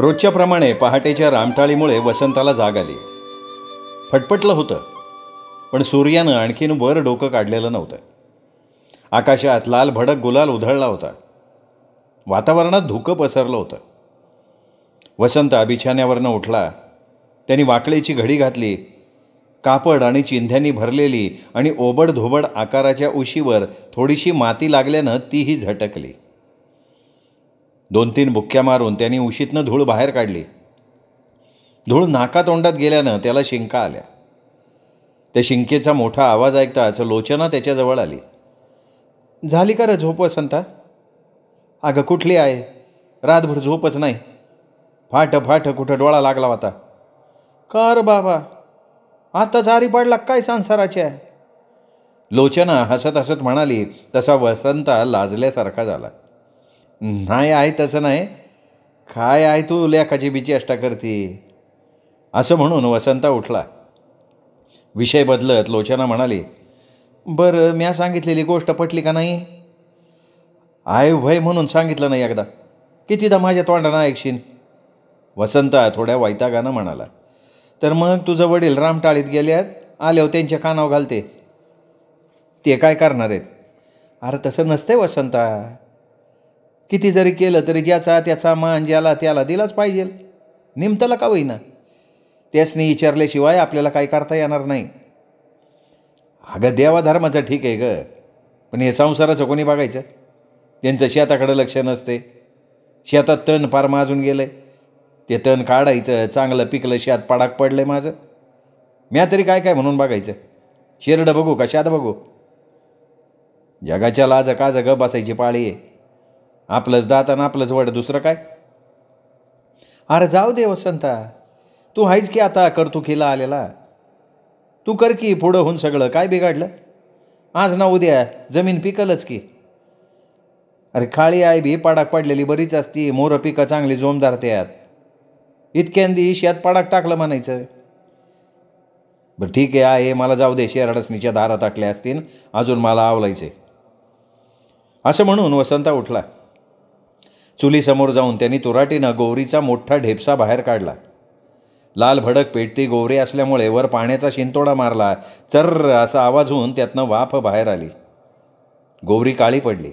रोजच्याप्रमाणे पहाटेच्या रामटाळीमुळे वसंताला जाग आली फटफटलं होतं पण सूर्यानं आणखीन वर डोकं काढलेलं नव्हतं आकाशात लाल भडक गुलाल उधळला होता वातावरणात धुकं पसरलं होतं वसंत बिछाण्यावरनं उठला त्यांनी वाकळीची घडी घातली कापड आणि चिंध्यांनी भरलेली आणि ओबडधोबड आकाराच्या उशीवर थोडीशी माती लागल्यानं तीही झटकली दोन तीन बुक्क्या मारून त्यांनी उशीतनं धूळ बाहेर काढली धूळ नाकातोंडात गेल्यानं त्याला शिंका आल्या त्या शिंकेचा मोठा आवाज ऐकताच लोचना त्याच्याजवळ आली झाली का र झोप वसंता अगं कुठली आहे रातभर झोपच नाही फाट फाट कुठं डोळा लागला होता कर बाबा आता जारी पडला काय संसाराची आहे लोचना हसत हसत म्हणाली तसा वसंता लाजल्यासारखा झाला नाही आहे तसं नाही काय आहे तू लेखाची बिची अष्टा करते असं म्हणून वसंता उठला विषय बदलत लोचना म्हणाली बरं म्या सांगितलेली गोष्ट पटली का नाही आय भय म्हणून सांगितलं नाही एकदा कितीदा माझ्या तोंडाना ऐकशीन वसंता थोड्या वैतागानं म्हणाला तर मग तुझं वडील रामटाळीत गेल्यात आल्यावर त्यांच्या कानावर घालते ते काय करणार आहेत अरे तसं नसते वसंता किती जरी केलं तरी ज्याचा त्याचा मान ज्याला त्याला दिलाच पाहिजे निमतला का होईना त्यासनी विचारल्याशिवाय आपल्याला काय करता येणार नाही अगं देवाधर्माचं ठीक आहे ग पण हे संसाराचं कोणी बघायचं त्यांचं शेताकडं लक्ष नसते शेतात तण फार माजून गेलं ते तण काढायचं चांगलं पिकलं शेत पाडाक पडलं माझं म्या तरी काय काय म्हणून बघायचं शेरडं बघू का शेत बघू जगाच्या लाज काज ग बसायची पाळी आहे आपलंच दात आणि आपलंच वड दुसरं काय अरे जाऊ दे वसंता तू हायच की आता करतो केला आलेला तू कर की पुढं होऊन सगळं काय बिघाडलं आज ना उद्या जमीन पिकलच की अरे खाळी आहे बी पाडाक पडलेली बरीच असती मोरं पिकं चांगली जोमदार त्यात इतक्यांदी शेत पाडाक टाकलं म्हणायचं बरं ठीक आहे आहे मला जाऊ दे शेरडसणीच्या दारात टाकल्या असतील अजून मला आवलायचे असं म्हणून वसंता उठला चुलीसमोर जाऊन त्यांनी तुराटीनं गोवरीचा मोठा ढेपसा बाहेर काढला लाल भडक पेटती गोवरी असल्यामुळे वर पाण्याचा शिंतोडा मारला चर्र असा आवाज होऊन त्यातनं वाफ बाहेर आली गोवरी काळी पडली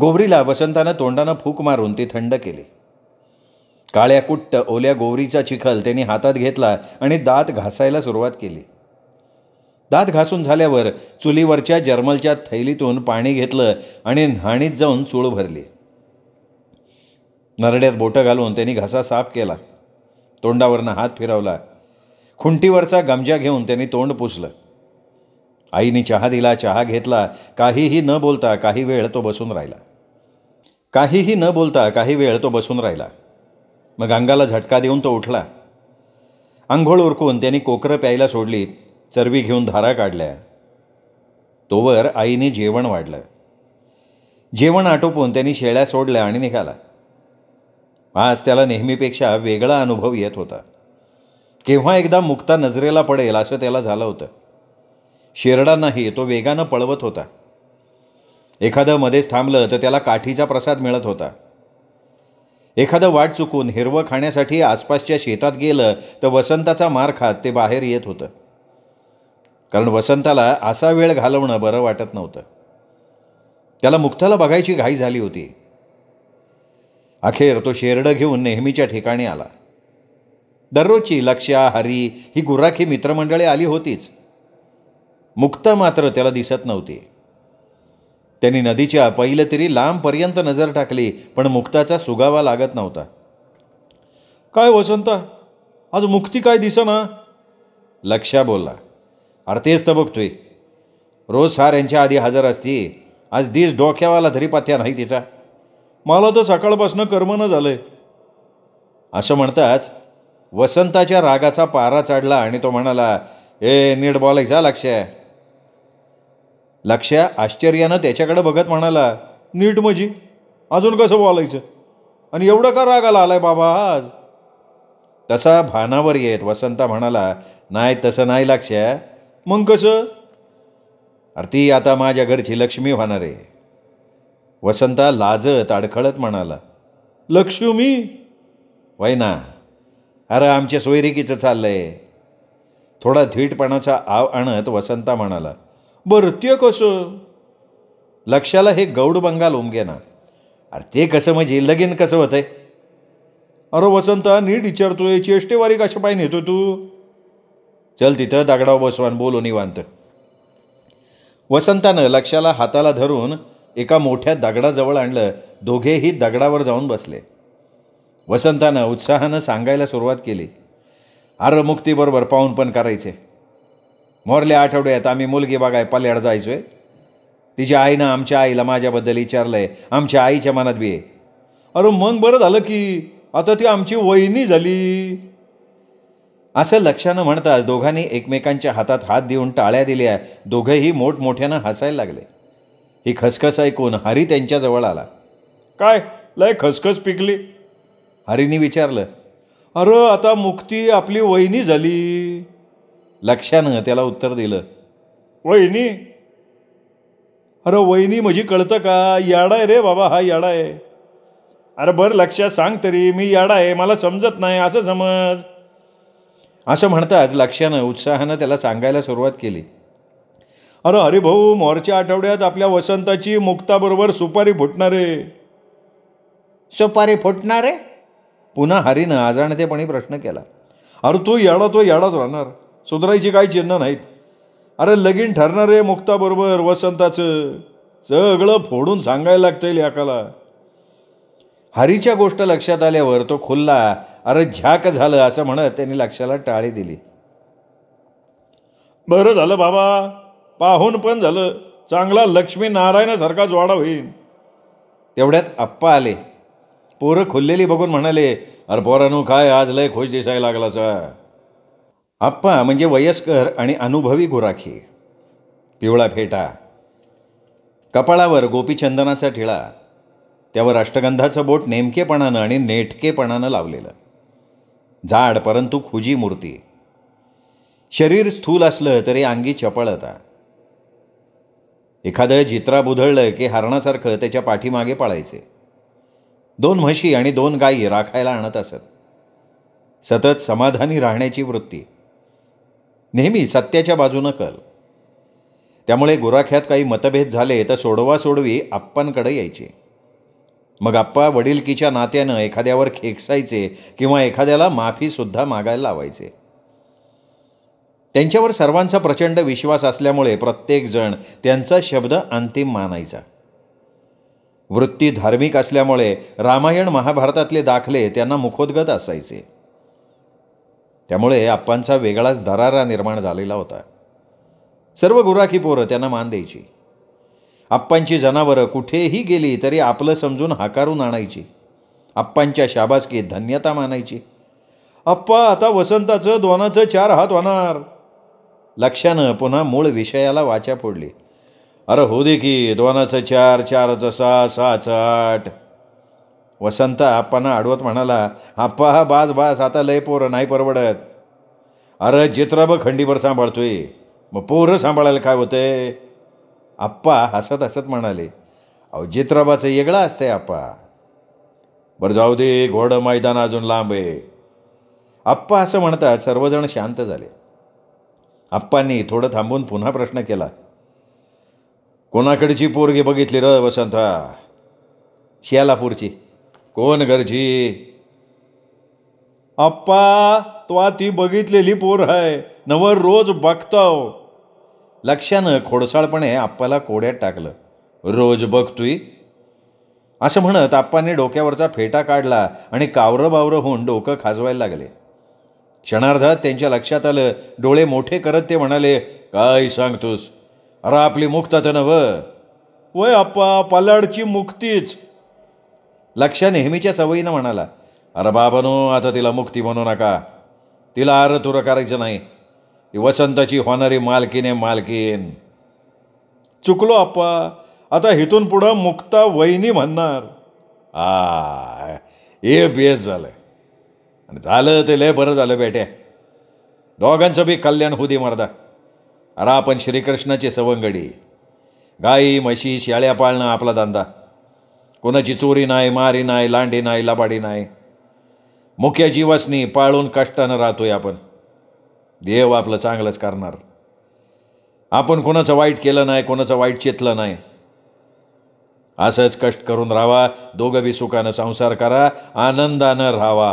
गोवरीला वसंतानं तोंडानं फूक मारून ती थंड केली काळ्या कुट्ट ओल्या गोवरीचा चिखल त्यांनी हातात घेतला आणि दात घासायला सुरुवात केली दात घासून झाल्यावर चुलीवरच्या जर्मलच्या थैलीतून पाणी घेतलं आणि न्हाणीत जाऊन चूळ भरली नरड्यात बोटं घालून त्यांनी घसा साफ केला तोंडावरनं हात फिरवला खुंटीवरचा गमजा घेऊन त्यांनी तोंड पुसलं आईने चहा दिला चहा घेतला काहीही न बोलता काही वेळ तो बसून राहिला काहीही न बोलता काही वेळ तो बसून राहिला मग अंगाला झटका देऊन तो उठला आंघोळ उरकून त्यांनी कोकरं प्यायला सोडली चरबी घेऊन धारा काढल्या तोवर आईने जेवण वाढलं जेवण आटोपून त्यांनी शेळ्या सोडल्या आणि निघाला आज त्याला नेहमीपेक्षा वेगळा अनुभव येत होता केव्हा एकदा मुक्ता नजरेला पडेल असं त्याला झालं होतं शेरडांनाही तो वेगानं पळवत होता एखादं मध्येच थांबलं तर त्याला काठीचा प्रसाद मिळत होता एखादं वाट चुकून हिरवं खाण्यासाठी आसपासच्या शेतात गेलं तर वसंताचा मार खात ते बाहेर येत होतं कारण वसंताला असा वेळ घालवणं बरं वाटत नव्हतं त्याला मुक्ताला बघायची घाई झाली होती अखेर तो शेरडं घेऊन नेहमीच्या ठिकाणी आला दररोजची लक्ष्या हरी ही गुराखी मित्रमंडळे आली होतीच मुक्ता मात्र त्याला दिसत नव्हती त्यांनी नदीच्या पहिलं तरी लांबपर्यंत नजर टाकली पण मुक्ताचा सुगावा लागत नव्हता काय वसंत आज मुक्ती काय दिसना लक्षा बोलला अरे तेच तर बघतोय रोज सार यांच्या आधी हजर असती आज दिस डोक्यावाला तरी पथ्या नाही तिचा मला तर सकाळपासनं कर्मनं झालंय असं म्हणताच वसंताच्या रागाचा पारा चढला आणि तो म्हणाला ए नीट बॉलायचा लक्ष लक्ष आश्चर्यानं त्याच्याकडे बघत म्हणाला नीट मजी अजून कसं बोलायचं आणि एवढं का रागाला आलाय बाबा आज तसा भानावर येत वसंता म्हणाला नाही तसं नाही लक्ष मग कसं अरे ती आता माझ्या घरची लक्ष्मी होणार आहे वसंता लाजत अडखळत म्हणाला लक्ष्मी वय ना अरे आमच्या सोयरिकीचं चाललंय थोडा धीटपणाचा आव आणत वसंता म्हणाला बरं ते कसं लक्षाला हे गौड बंगाल उमगे ना अरे ते कसं म्हणजे लगीन कसं होतंय अरे वसंता नीट विचारतोय चेष्टेवारी कशा पाय नेतो तू चल तिथं दगडाव बसवान बोलू निवांत वसंतानं लक्षाला हाताला धरून एका मोठ्या दगडाजवळ आणलं दोघेही दगडावर जाऊन बसले वसंतानं उत्साहानं सांगायला सुरुवात केली मुक्तीबरोबर पाहून पण करायचे मोरल्या आठवड्यात आम्ही मुलगी बघाय पल्याड जायचोय तिच्या आईनं आमच्या आईला माझ्याबद्दल विचारलंय आमच्या आईच्या मनात बी आहे अरे मग बरं झालं की आता ती आमची वहिनी झाली असं लक्षानं म्हणताच दोघांनी एकमेकांच्या हातात हात देऊन टाळ्या दिल्या दोघंही मोठमोठ्यानं हसायला लागले ही खसखस ऐकून हरी त्यांच्याजवळ आला काय लय खसखस पिकली हरीनी विचारलं अरे आता मुक्ती आपली वहिनी झाली लक्षानं त्याला उत्तर दिलं वहिनी अरे वहिनी म्हणजे कळतं का याडा आहे रे बाबा हा याडा आहे अरे बरं लक्षात सांग तरी मी याडा आहे मला समजत नाही असं समज असं म्हणताच लक्षानं उत्साहानं त्याला सांगायला सुरुवात केली अरे भाऊ मोरच्या आठवड्यात आपल्या वसंताची मुक्ताबरोबर सुपारी फुटणारे सुपारी फुटणारे पुन्हा हरीनं आजाणतेपणी प्रश्न केला अरे तू याडा तो याडाच राहणार सुधरायची काही चिन्ह नाहीत अरे लगीन ठरणार रे मुक्ताबरोबर वसंताचं सगळं फोडून सांगायला लागतं याकाला हरीच्या गोष्ट लक्षात आल्यावर तो खुल्ला अरे झाक झालं असं म्हणत त्यांनी लक्षाला टाळी दिली बरं झालं बाबा पाहून पण झालं चांगला लक्ष्मी नारायणासारखा ज्वाडा होईल तेवढ्यात आप्पा आले पोरं खुललेली बघून म्हणाले अरे पोरानू काय आज लय खुश दिसायला लागलाचा आप्पा म्हणजे वयस्कर आणि अनुभवी गुराखी पिवळा फेटा कपाळावर गोपीचंदनाचा ठिळा त्यावर अष्टगंधाचं बोट नेमकेपणानं आणि नेटकेपणानं लावलेलं झाड परंतु खुजी मूर्ती शरीर स्थूल असलं तरी अंगी चपळता एखादं जित्रा बुधळलं की हरणासारखं त्याच्या पाठीमागे पाळायचे दोन म्हशी आणि दोन गायी राखायला आणत असत सतत समाधानी राहण्याची वृत्ती नेहमी सत्याच्या बाजूनं कल त्यामुळे गुराख्यात काही मतभेद झाले तर सोडवा सोडवी आप्पांकडे यायचे मग आप्पा वडीलकीच्या नात्यानं एखाद्यावर खेकसायचे किंवा एखाद्याला माफीसुद्धा मागायला लावायचे त्यांच्यावर सर्वांचा प्रचंड विश्वास असल्यामुळे प्रत्येकजण त्यांचा शब्द अंतिम मानायचा वृत्ती धार्मिक असल्यामुळे रामायण महाभारतातले दाखले त्यांना मुखोद्गत असायचे त्यामुळे आप्पांचा वेगळाच दरारा निर्माण झालेला होता सर्व गुराखी पोरं त्यांना मान द्यायची आप्पांची जनावरं कुठेही गेली तरी आपलं समजून हाकारून आणायची आप्पांच्या शाबासकीत धन्यता मानायची आप्पा आता वसंताचं दोनाचं चार हात होणार लक्षानं पुन्हा मूळ विषयाला वाचा फोडली अरे हो दे की दोनाचं चार चारचं सहा सहाच आठ वसंत आप्पांना आडवत म्हणाला आप्पा हा बाज बास आता लय पोरं नाही परवडत अरे जित्रब खंडीभर सांभाळतोय मग पोरं सांभाळायला काय होते आप्पा हसत हसत म्हणाले अहो जित्राबाचं येगळा असतंय आप्पा बरं जाऊ दे घोडं मैदान अजून लांब आहे आप्पा असं म्हणतात सर्वजण शांत झाले आप्पांनी थोडं थांबून पुन्हा प्रश्न केला कोणाकडची पोरगी बघितली र वसंता शियालापूरची कोण गरजी आप्पा तो ती बघितलेली पोर आहे नवर रोज बघतो लक्षानं खोडसाळपणे आप्पाला कोड्यात टाकलं रोज बघतोय असं म्हणत आप्पांनी डोक्यावरचा फेटा काढला आणि कावरं बावरं होऊन डोकं खाजवायला लागले क्षणार्धात त्यांच्या लक्षात आलं डोळे मोठे करत ते म्हणाले काय सांगतोस अरे आपली मुक्तात नव वय आप्पा पलाडची मुक्तीच लक्ष नेहमीच्या सवयीनं म्हणाला अरे बाबानो आता तिला मुक्ती म्हणू नका तिला आर तुर करायचं नाही ती वसंताची होणारी मालकीने मालकीन चुकलो आप्पा आता हिथून पुढं मुक्ता वहिनी म्हणणार आ हे बेस झालं आणि झालं ते लय बरं झालं बेट्या दोघांचं बी कल्याण हुदी दे मर्दा अरे आपण श्रीकृष्णाची सवंगडी गाई म्हशी शेळ्या पाळणं आपला धंदा कोणाची चोरी नाही मारी नाही लांडी नाही लबाडी नाही मुख्य जीवासनी पाळून कष्टानं राहतोय आपण देव आपलं चांगलंच करणार आपण कोणाचं वाईट केलं नाही कोणाचं वाईट चेतलं नाही असंच कष्ट करून राहावा दोघं बी सुखानं संसार करा आनंदानं राहावा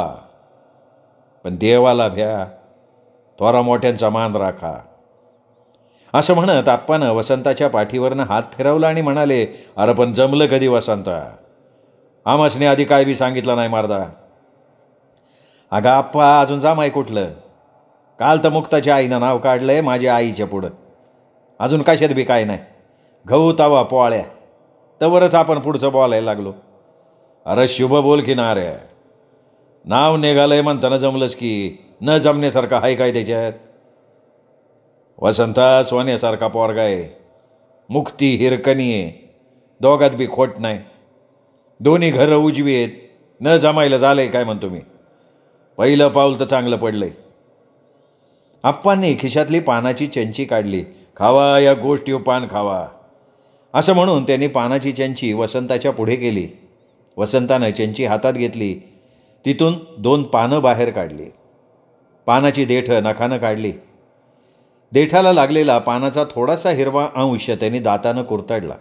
पण देवाला भ्या थोरा मोठ्यांचा मान राखा असं म्हणत आप्पानं वसंताच्या पाठीवरनं हात फिरवला आणि म्हणाले अरे पण जमलं कधी वसंता आमसने आधी काय बी सांगितलं नाही मारदा अगं आप्पा अजून जा माय कुठलं काल तर मुक्ताच्या आईनं नाव काढलंय माझ्या आईच्या पुढं अजून कशात बी काय नाही गहू तावा पोळ्या तवरच आपण पुढचं बोलायला लागलो अरे शुभ बोल की नाव निघालंय म्हणताना जमलंच की न जमण्यासारखा आहे काय त्याच्यात वसंता सोन्यासारखा पोरगा आहे मुक्ती हिरकणी आहे दोघात बी खोट नाही दोन्ही घरं उजवी आहेत न जमायला झालंय काय म्हणतो मी पहिलं पाऊल तर चांगलं पडलंय आप्पांनी खिशातली पानाची चंची काढली खावा या गोष्टी पान खावा असं म्हणून त्यांनी पानाची चंची वसंताच्या पुढे केली वसंतानं चंची हातात घेतली तिथून दोन पानं बाहेर काढली पानाची देठ नखानं काढली देठाला लागलेला पानाचा थोडासा हिरवा अंश त्यांनी दातानं कुरतडला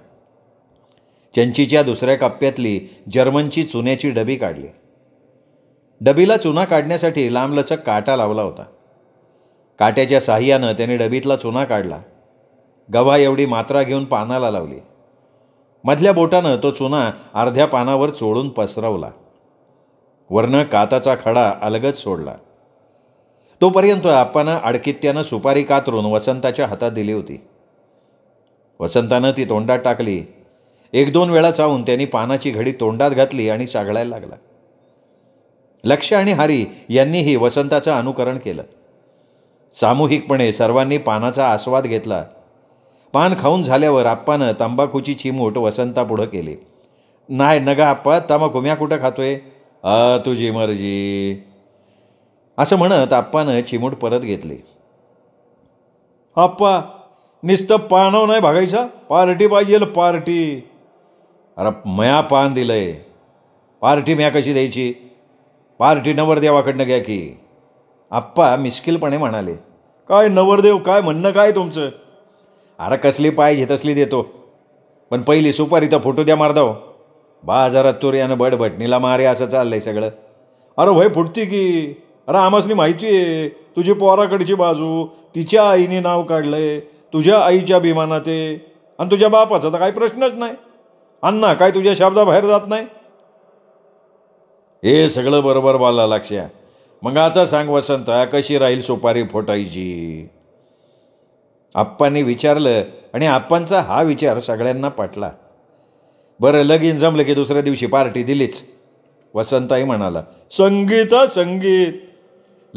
चंचीच्या दुसऱ्या कप्प्यातली जर्मनची चुन्याची डबी काढली डबीला चुना काढण्यासाठी लांबलचक काटा लावला होता काट्याच्या साह्यानं त्याने डबीतला चुना काढला गव्हा एवढी मात्रा घेऊन पानाला लावली मधल्या बोटानं तो चुना अर्ध्या पानावर चोळून पसरवला वरनं काताचा खडा अलगच सोडला तोपर्यंत आप्पानं आडकित्यानं सुपारी कातरून वसंताच्या हातात दिली होती वसंतानं ती तोंडात टाकली एक दोन वेळा चावून त्यांनी पानाची घडी तोंडात घातली आणि चागळायला लागला लक्ष आणि हरी यांनीही वसंताचं अनुकरण केलं सामूहिकपणे सर्वांनी पानाचा आस्वाद घेतला पान खाऊन झाल्यावर आप्पानं तंबाखूची चिमूट वसंतापुढं केली नाही नगा आप्पा तंबाखू म्या कुठं खातोय आ तुझी मर्जी असं म्हणत आप्पानं चिमूट परत घेतली आप्पा नुसतं पानव नाही भागायचा पार्टी पाहिजे पार्टी अरे मया पान दिलंय पार्टी म्या कशी द्यायची पार्टी नवरदेवाकडनं घ्या की आप्पा मिश्किलपणे म्हणाले काय नवरदेव काय म्हणणं काय तुमचं अरे कसली पाहिजे तसली देतो पण पहिली सुपारी तर फोटो द्या मारदाव बाजारात तुर्यानं बडभटणीला मारे असं चाललंय सगळं अरे भाई फुटती की अरे आमसनी माहिती आहे तुझी पोराकडची बाजू तिच्या आईने नाव काढलंय तुझ्या आईच्या बिमानात आहे आणि तुझ्या बापाचा तर काही प्रश्नच नाही अण्णा काय तुझ्या शब्दाबाहेर जात नाही हे सगळं बरोबर बाला लक्षात मग आता सांग वसंत कशी राहील सुपारी फोटायची आप्पांनी विचारलं आणि आपांचा हा विचार सगळ्यांना पटला बरं लगीन जमलं की दुसऱ्या दिवशी पार्टी दिलीच वसंताई म्हणाला संगीत संगीत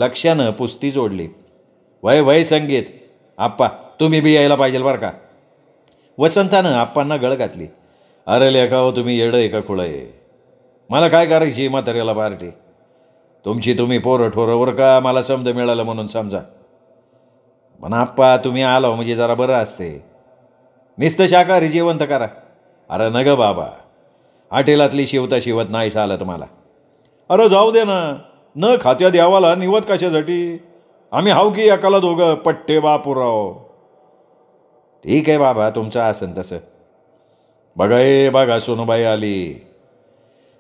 लक्षानं पुस्ती जोडली वय वय संगीत आप्पा तुम्ही बी यायला पाहिजे बरं का वसंतानं आप्पांना गळ घातली अरे लेखा हो तुम्ही येडं एका खुळं आहे मला काय करायची म्हाताऱ्याला पार्टी तुमची तुम्ही पोरं ठोरंवर का मला समज मिळालं म्हणून समजा पण आप्पा तुम्ही आलो हो, म्हणजे जरा बरं असते निस्त शाकाहारी जिवंत करा अरे न बाबा हॉटेलातली शिवता शिवत नाही चालत मला अरे जाऊ दे ना न खात्या द्यावाला निवत कशासाठी आम्ही हाव की एकाला दोघं पट्टे बापुराव ठीक आहे बाबा तुमचं असन तसं बघा ए बघा सोनूबाई आली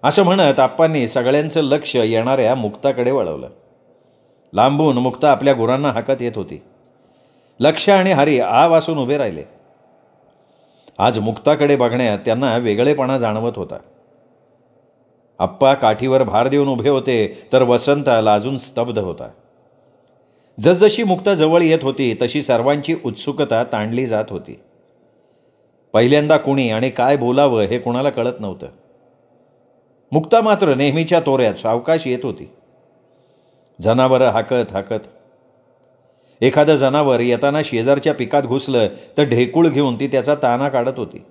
असं म्हणत आप्पांनी सगळ्यांचं लक्ष येणाऱ्या मुक्ताकडे वळवलं लांबून मुक्ता आपल्या गुरांना हाकत येत होती लक्ष आणि हरी आवासून उभे राहिले आज मुक्ताकडे बघण्यात त्यांना वेगळेपणा जाणवत होता आप्पा काठीवर भार देऊन उभे होते तर वसंत अजून स्तब्ध होता जसजशी मुक्ता जवळ येत होती तशी सर्वांची उत्सुकता ताणली जात होती पहिल्यांदा कुणी आणि काय बोलावं हे कुणाला कळत नव्हतं मुक्ता मात्र नेहमीच्या तोऱ्यात सावकाश येत होती जनावरं हाकत हाकत एखादं जनावर येताना शेजारच्या पिकात घुसलं तर ढेकूळ घेऊन ती त्याचा ताना काढत होती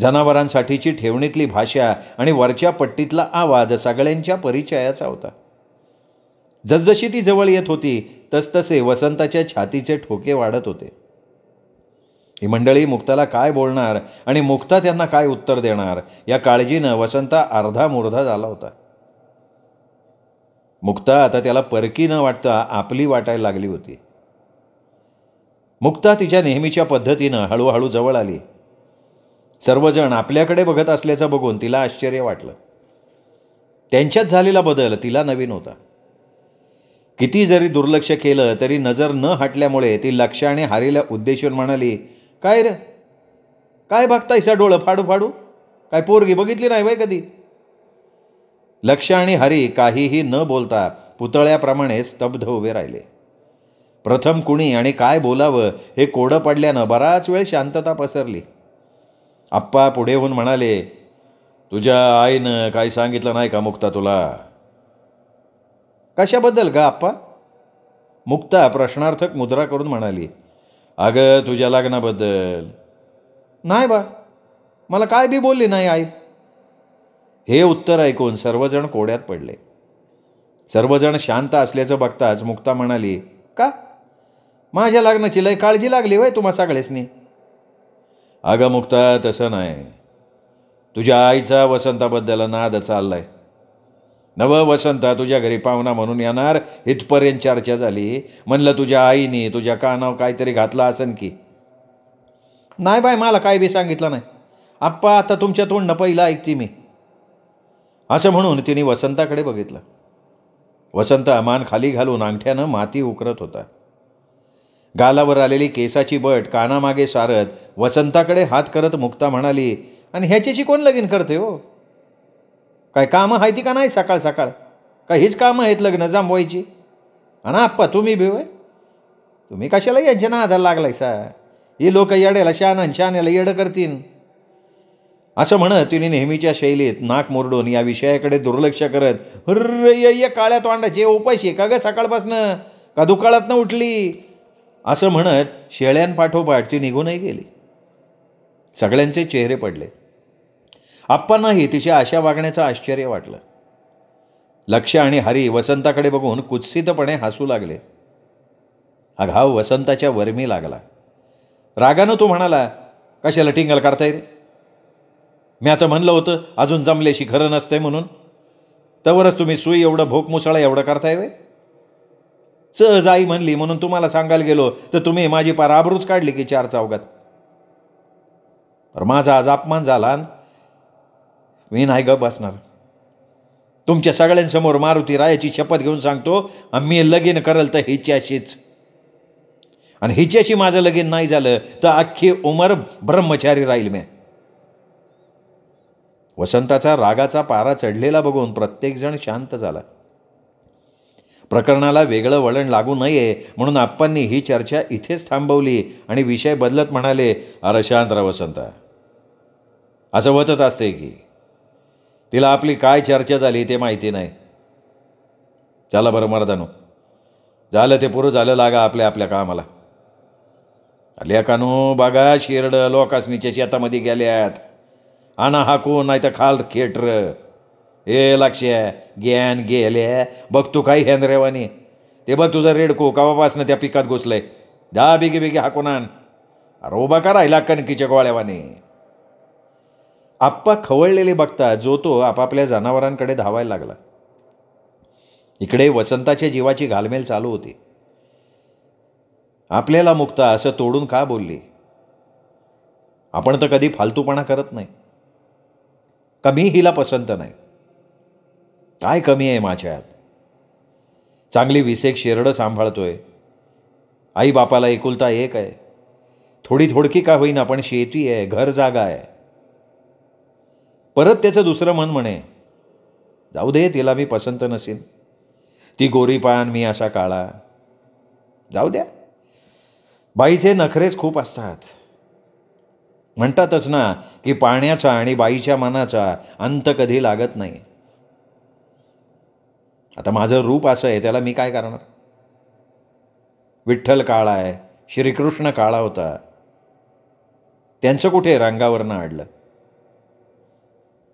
जनावरांसाठीची ठेवणीतली भाषा आणि वरच्या पट्टीतला आवाज सगळ्यांच्या परिचयाचा होता जसजशी ती जवळ येत होती तसतसे वसंताच्या छातीचे ठोके वाढत होते ही मंडळी मुक्ताला काय बोलणार आणि मुक्ता त्यांना काय उत्तर देणार या काळजीनं वसंता अर्धा मुर्धा झाला होता मुक्ता आता त्याला परकी न वाटता आपली वाटायला लागली होती मुक्ता तिच्या नेहमीच्या पद्धतीनं हळूहळू जवळ आली सर्वजण आपल्याकडे बघत असल्याचं बघून तिला आश्चर्य वाटलं त्यांच्यात झालेला बदल तिला नवीन होता किती जरी दुर्लक्ष केलं तरी नजर न हटल्यामुळे ती लक्षाने हारेल्या उद्देशून म्हणाली काय रे काय बघता बघतायसा डोळं फाडू फाडू काय पोरगी बघितली नाही बाय कधी लक्ष आणि हरी काहीही न बोलता पुतळ्याप्रमाणे स्तब्ध उभे राहिले प्रथम कुणी आणि काय बोलावं हे कोडं पडल्यानं बराच वेळ शांतता पसरली आप्पा पुढे होऊन म्हणाले तुझ्या आईनं काही सांगितलं नाही का मुक्ता तुला कशाबद्दल का आप्पा मुक्ता प्रश्नार्थक मुद्रा करून म्हणाली अगं तुझ्या लग्नाबद्दल नाही बा मला काय बी बोलली नाही आई हे उत्तर ऐकून सर्वजण कोड्यात पडले सर्वजण शांत असल्याचं बघताच मुक्ता म्हणाली का माझ्या लग्नाची लय काळजी लागली वय तुम्हा नाही अगं मुक्ता तसं नाही तुझ्या आईचा वसंताबद्दल नाद चाललाय नव वसंत तुझ्या घरी पाहुणा म्हणून येणार इथपर्यंत चर्चा झाली म्हणलं तुझ्या आईने तुझ्या कानावर काहीतरी घातला असन की नाही बाय मला काय बी सांगितलं नाही आप्पा आता तुमच्या तोंडनं पहिलं ऐकते मी असं म्हणून तिने वसंताकडे बघितलं वसंत अमान खाली घालून अंगठ्यानं माती उकरत होता गालावर आलेली केसाची बट कानामागे सारत वसंताकडे हात करत मुक्ता म्हणाली आणि ह्याच्याशी कोण लगीन करते हो काय कामं आहे ती का नाही सकाळ सकाळ काय हीच कामं आहेत लग्न जांबवायची आणि आप्पा तुम्ही भिवय तुम्ही कशाला यांच्या ना आधार लागलाय सा ही लोक येड्याला शान याला येडं करतील असं म्हणत तिने नेहमीच्या शैलीत नाक मोरडून या विषयाकडे दुर्लक्ष करत य काळ्या जे उपाशी का ग सकाळपासनं का दुकाळातनं उठली असं म्हणत शेळ्यांपाठोपाठ ती निघूनही गेली सगळ्यांचे चेहरे पडले आप्पांनाही तिच्या अशा वागण्याचं आश्चर्य वाटलं लक्ष आणि हरी वसंताकडे बघून कुत्सितपणे हसू लागले हा घाव वसंताच्या वर्मी लागला रागानं तो म्हणाला कशाला टिंगल करता येईल मी आता म्हणलं होतं अजून जमल्याशी खरं नसते म्हणून तवरच तुम्ही सुई एवढं भोक मुसळा एवढं करताय वे सहज आई म्हणली म्हणून तुम्हाला सांगायला गेलो तर तुम्ही माझी पार आबरूच काढली की चार चौघात माझा आज अपमान झाला मी नाही ग बसणार तुमच्या सगळ्यांसमोर मारुती रायाची शपथ घेऊन सांगतो मी लगीन करल तर हिच्याशीच आणि हिच्याशी माझं लगीन नाही झालं तर अख्खी उमर ब्रह्मचारी राहील मी वसंताचा रागाचा पारा चढलेला बघून प्रत्येकजण शांत झाला प्रकरणाला वेगळं वळण लागू नये म्हणून आप्पांनी ही चर्चा इथेच थांबवली आणि विषय बदलत म्हणाले अरे शांत रा वसंता असं होतच असते की तिला आपली काय चर्चा झाली ते माहिती नाही चला बरं मर्दानो झालं ते पुरं झालं लागा आपल्या आपल्या कामाला लेखानो बागा शिरड लोकासनीच्या शेतामध्ये गेल्यात आणा हाकून नाही तर खाल खेटर हे लक्ष ग्यान गेले बघ तू काही रेवानी ते बघ तुझा रेडको कवापासनं त्या पिकात घुसलंय दहा बिगी बिगी हाकून आण अरे उभा का राहिला कणकीच्या गोळ्यावाने आप्पा खवळलेले बघता जो तो आपापल्या जनावरांकडे धावायला लागला इकडे वसंताच्या जीवाची घालमेल चालू होती आपल्याला मुक्ता असं तोडून का बोलली आपण तर कधी फालतूपणा करत नाही कमी हिला पसंत नाही काय कमी आहे माझ्यात चांगली विसेक शेरडं सांभाळतोय आई बापाला एकुलता एक आहे थोडी थोडकी का होईना पण शेती आहे घर जागा आहे परत त्याचं दुसरं मन म्हणे जाऊ दे तिला मी पसंत नसेन ती गोरी पान मी असा काळा जाऊ द्या बाईचे नखरेच खूप असतात म्हणतातच ना की पाण्याचा आणि बाईच्या मनाचा अंत कधी लागत नाही आता माझं रूप असं आहे त्याला मी काय करणार विठ्ठल काळा आहे श्रीकृष्ण काळा होता त्यांचं कुठे रंगावरनं आडलं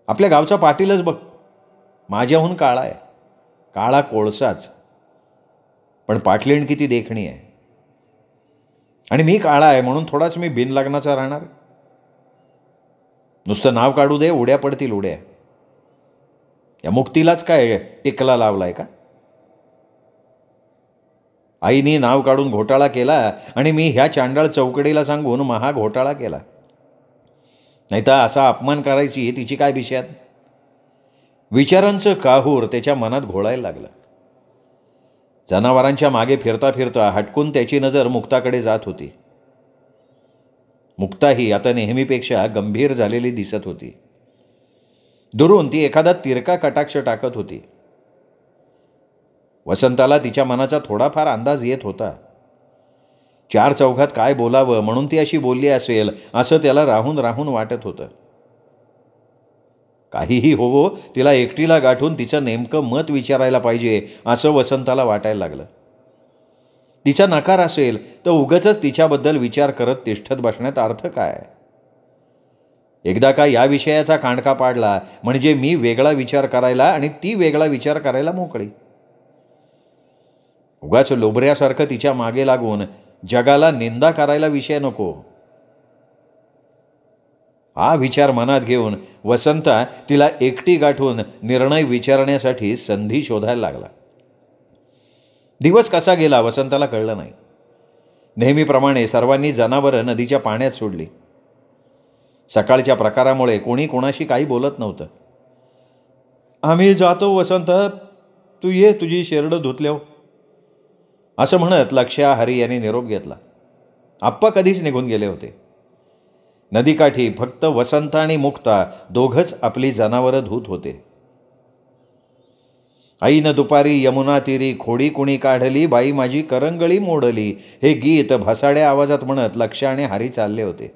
आपल्या गावचा पाटीलच बघ माझ्याहून काळा आहे काळा कोळसाच पण पाटलीण किती देखणी आहे आणि मी काळा आहे म्हणून थोडाच मी बिनलग्नाचा राहणार नुसतं नाव काढू दे उड्या पडतील उड्या या मुक्तीलाच काय टिकला लावलाय का आईने नाव काढून घोटाळा केला आणि मी ह्या चांडाळ चौकडीला सांगून महा घोटाळा केला नाहीतर असा अपमान करायची तिची काय विषयात विचारांचं काहूर त्याच्या मनात घोळायला लागलं जनावरांच्या मागे फिरता फिरता हटकून त्याची नजर मुक्ताकडे जात होती मुक्ताही आता नेहमीपेक्षा गंभीर झालेली दिसत होती दुरून ती एखादा तिरका कटाक्ष टाकत होती वसंताला तिच्या मनाचा थोडाफार अंदाज येत होता चार चौघात काय बोलावं म्हणून ती अशी बोलली असेल असं त्याला राहून राहून वाटत होतं काहीही होवो तिला एकटीला गाठून तिचं नेमकं मत विचारायला पाहिजे असं वसंताला वाटायला लागलं तिचा नकार असेल तर उगच तिच्याबद्दल विचार करत तिष्ठत बसण्यात अर्थ काय एकदा का या विषयाचा कांडका पाडला म्हणजे मी वेगळा विचार करायला आणि ती वेगळा विचार करायला मोकळी उगाच लोबऱ्यासारखं तिच्या मागे लागून जगाला निंदा करायला विषय नको हा विचार मनात घेऊन वसंता तिला एकटी गाठून निर्णय विचारण्यासाठी संधी शोधायला लागला दिवस कसा गेला वसंताला कळलं नाही नेहमीप्रमाणे सर्वांनी जनावरं नदीच्या पाण्यात सोडली सकाळच्या प्रकारामुळे कोणी कोणाशी काही बोलत नव्हतं आम्ही जातो वसंत तू ये तुझी शेरडं धुतल्याव असं म्हणत लक्ष्या हरी यांनी निरोप घेतला आप्पा कधीच निघून गेले होते नदीकाठी फक्त वसंत आणि मुक्ता दोघंच आपली जनावरं धूत होते आईनं दुपारी यमुना तिरी खोडी कुणी काढली बाई माझी करंगळी मोडली हे गीत भसाड्या आवाजात म्हणत लक्ष आणि हारी चालले होते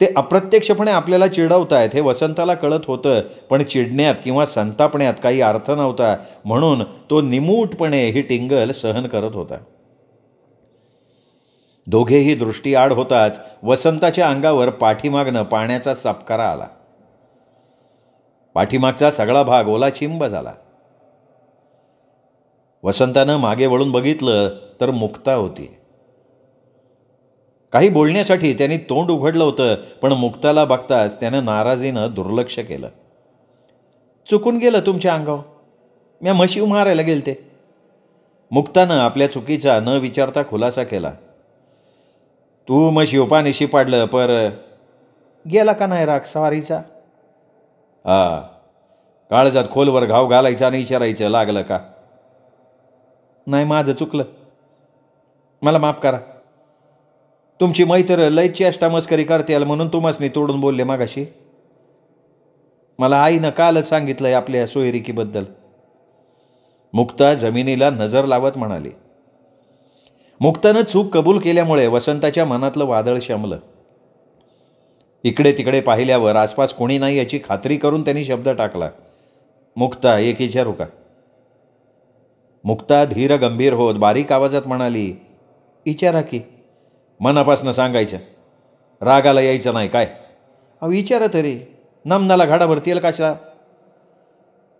ते अप्रत्यक्षपणे आपल्याला चिडवतायत हे वसंताला कळत होतं पण चिडण्यात किंवा संतापण्यात काही अर्थ नव्हता म्हणून तो निमूटपणे ही टिंगल सहन करत होता दोघेही दृष्टी आड होताच वसंताच्या अंगावर पाठीमागनं पाण्याचा सापकारा आला पाठीमागचा सगळा भाग ओला चिंब झाला वसंतानं मागे वळून बघितलं तर मुक्ता होती काही बोलण्यासाठी त्यांनी तोंड उघडलं होतं पण मुक्ताला बघताच त्यानं नाराजीनं दुर्लक्ष केलं चुकून गेलं तुमच्या अंगावर म्या म्हशीव मारायला गेल ते मुक्तानं आपल्या चुकीचा न विचारता खुलासा केला तू मग शिवपानिशी पाडलं पर गेला का नाही राग सवारीचा हा काळजात खोलवर घाव घालायचा आणि विचारायचं लागलं का नाही माझं चुकलं मला माफ करा तुमची मैत्र लय चेष्टा मस्करी करते म्हणून तुम्हासनी तोडून बोलले मागाशी मला आईनं कालच सांगितलंय आपल्या सोयरिकीबद्दल मुक्ता जमिनीला नजर लावत म्हणाली मुक्तानं चूक कबूल केल्यामुळे वसंताच्या मनातलं वादळ शमलं इकडे तिकडे पाहिल्यावर आसपास कोणी नाही याची खात्री करून त्यांनी शब्द टाकला मुक्ता एक विचारू का मुक्ता धीर गंभीर होत बारीक आवाजात म्हणाली इचारा की मनापासनं सांगायचं रागाला यायचं नाही काय अहो विचारा तरी नमनाला घाडा भरतील कशा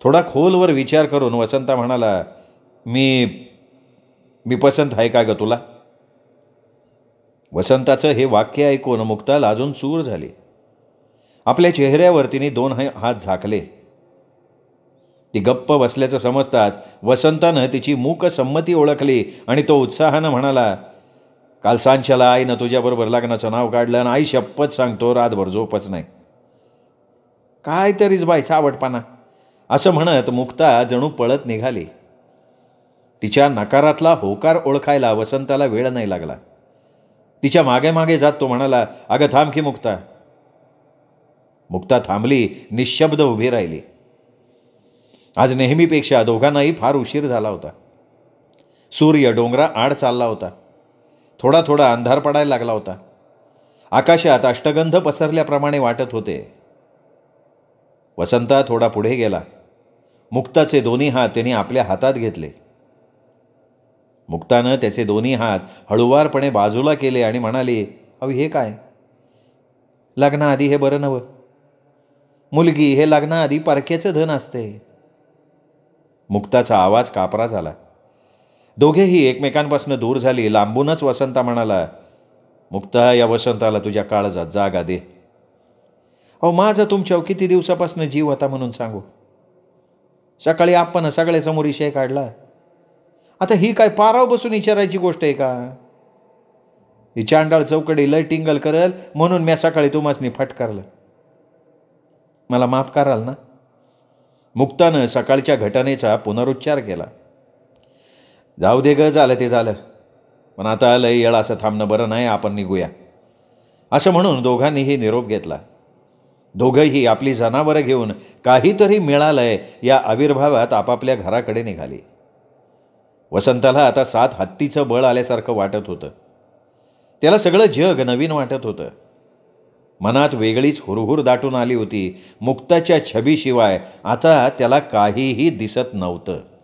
थोडा खोलवर विचार करून वसंता म्हणाला मी मी पसंत आहे का गं तुला वसंताचं हे वाक्य ऐकून मुक्ताला अजून चूर झाली आपल्या चेहऱ्यावर तिने दोन हात झाकले ती गप्प बसल्याचं समजताच वसंतानं तिची मूक संमती ओळखली आणि तो उत्साहानं म्हणाला काल सांच्याला आईनं तुझ्याबरोबर लग्नाचं नाव काढलं आणि आई शपथ सांगतो रातभर झोपच नाही काय तरीच बाई सावटपाना असं म्हणत मुक्ता जणू पळत निघाली तिच्या नकारातला होकार ओळखायला वसंताला वेळ नाही लागला तिच्या मागे मागे जात तो म्हणाला अगं थांब की मुक्ता मुक्ता थांबली निशब्द उभी राहिली आज नेहमीपेक्षा दोघांनाही फार उशीर झाला होता सूर्य डोंगरा आड चालला होता थोडा थोडा अंधार पडायला लागला होता आकाशात अष्टगंध पसरल्याप्रमाणे वाटत होते वसंता थोडा पुढे गेला मुक्ताचे दोन्ही हात त्यांनी आपल्या हातात घेतले मुक्तानं त्याचे दोन्ही हात हळुवारपणे बाजूला केले आणि म्हणाली अव हे काय लग्नाआधी हे बरं नवं मुलगी हे लग्नाआधी परक्याचं धन असते मुक्ताचा आवाज कापरा झाला दोघेही एकमेकांपासून दूर झाली लांबूनच वसंता म्हणाला मुक्ता या वसंताला तुझ्या काळजात जागा दे अहो माझं तुमच्या किती दिवसापासून जीव होता म्हणून सांगू सकाळी आपण सगळ्यासमोर विषय काढला आता ही काय पाराव बसून विचारायची गोष्ट आहे का ही चांडाळ चौकडे लय टिंगल करल म्हणून मी सकाळी तुम्हासनी फटकारलं मला माफ कराल ना मुक्तानं सकाळच्या घटनेचा पुनरुच्चार केला जाऊ दे ग झालं ते झालं पण आता लय येळ असं थांबणं बरं नाही आपण निघूया असं म्हणून दोघांनीही निरोप घेतला दोघंही आपली जनावरं घेऊन काहीतरी मिळालंय या आविर्भावात आपापल्या घराकडे निघाली वसंताला आता सात हत्तीचं बळ आल्यासारखं वाटत होतं त्याला सगळं जग नवीन वाटत होतं मनात वेगळीच हुरहुर दाटून आली होती मुक्ताच्या छबीशिवाय आता त्याला काहीही दिसत नव्हतं